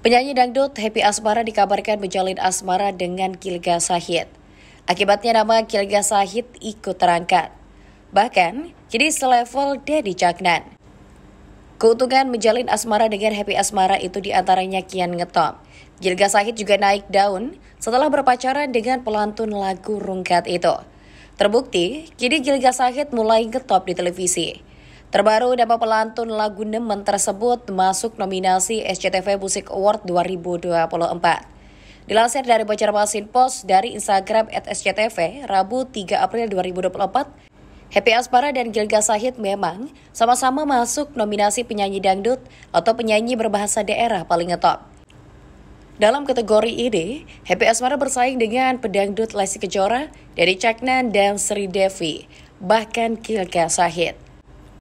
Penyanyi dangdut Happy Asmara dikabarkan menjalin asmara dengan Kilga Sahid. Akibatnya nama Kilga Sahid ikut terangkat. Bahkan jadi selevel Dedi Caknan. Keuntungan menjalin asmara dengan Happy Asmara itu diantaranya kian ngetop. Gilga Sahid juga naik daun setelah berpacaran dengan pelantun lagu rungkat itu. Terbukti, kini Gilga Sahid mulai ngetop di televisi. Terbaru dapat pelantun lagu Nemen tersebut masuk nominasi SCTV Music Award 2024. Dilansir dari bocor Masin Post dari Instagram at SCTV, Rabu 3 April 2024, Happy Aspara dan Gilga Sahid memang sama-sama masuk nominasi penyanyi dangdut atau penyanyi berbahasa daerah paling ngetop. Dalam kategori ini, Happy Asmara bersaing dengan pedangdut Lesti Kejora dari Caknan dan Sri Devi, bahkan Gilga Sahid.